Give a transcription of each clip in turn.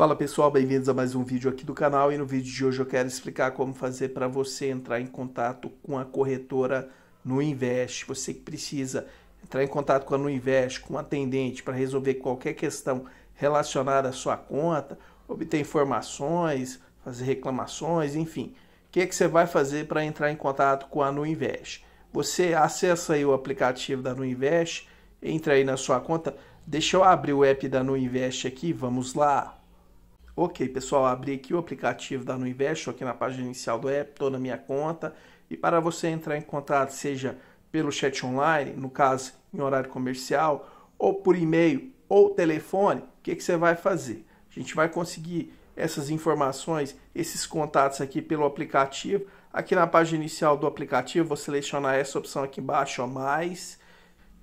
Fala pessoal, bem-vindos a mais um vídeo aqui do canal e no vídeo de hoje eu quero explicar como fazer para você entrar em contato com a corretora no Invest. Você que precisa entrar em contato com a no com um atendente para resolver qualquer questão relacionada à sua conta, obter informações, fazer reclamações, enfim. O que, é que você vai fazer para entrar em contato com a Nuinvest? Você acessa aí o aplicativo da Nuinvest, entra aí na sua conta. Deixa eu abrir o app da Nuinvest aqui, vamos lá. Ok, pessoal, abri aqui o aplicativo da Nuinvest, aqui na página inicial do app, estou na minha conta. E para você entrar em contato, seja pelo chat online, no caso em horário comercial, ou por e-mail ou telefone, o que, que você vai fazer? A gente vai conseguir essas informações, esses contatos aqui pelo aplicativo. Aqui na página inicial do aplicativo, vou selecionar essa opção aqui embaixo, ó, mais,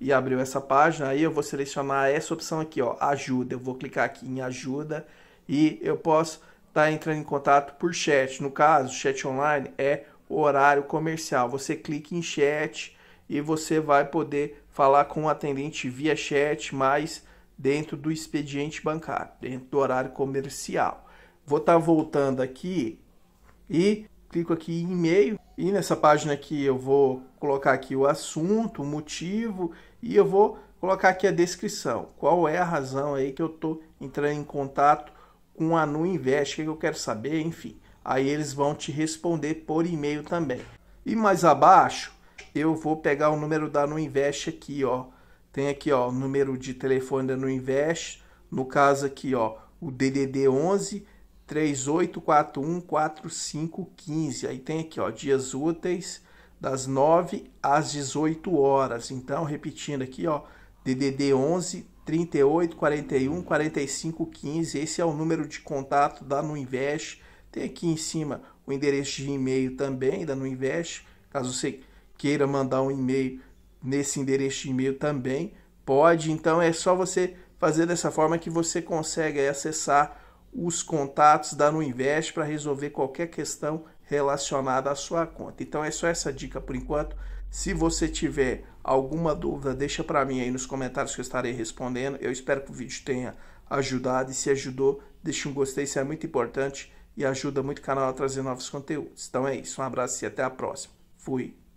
e abriu essa página. Aí eu vou selecionar essa opção aqui, ó, ajuda. Eu vou clicar aqui em ajuda e eu posso estar tá entrando em contato por chat. No caso, chat online é horário comercial. Você clica em chat e você vai poder falar com o atendente via chat, mas dentro do expediente bancário, dentro do horário comercial. Vou estar tá voltando aqui e clico aqui em e-mail e nessa página aqui eu vou colocar aqui o assunto, o motivo e eu vou colocar aqui a descrição. Qual é a razão aí que eu estou entrando em contato com a Nu Invest, que eu quero saber, enfim. Aí eles vão te responder por e-mail também. E mais abaixo, eu vou pegar o número da Nu Invest aqui, ó. Tem aqui, ó, o número de telefone da Nu Invest, no caso aqui, ó, o DDD 11 3841 4515. Aí tem aqui, ó, dias úteis das 9 às 18 horas. Então, repetindo aqui, ó, DDD 11 38 41 45 15. Esse é o número de contato da Nuinvest. Tem aqui em cima o endereço de e-mail também da Nuinvest. Caso você queira mandar um e-mail nesse endereço de e-mail também, pode. Então é só você fazer dessa forma que você consegue acessar os contatos da Nuinvest para resolver qualquer questão relacionada à sua conta. Então é só essa dica por enquanto. Se você tiver alguma dúvida, deixa para mim aí nos comentários que eu estarei respondendo. Eu espero que o vídeo tenha ajudado e se ajudou, deixa um gostei, isso é muito importante e ajuda muito o canal a trazer novos conteúdos. Então é isso, um abraço e até a próxima. Fui.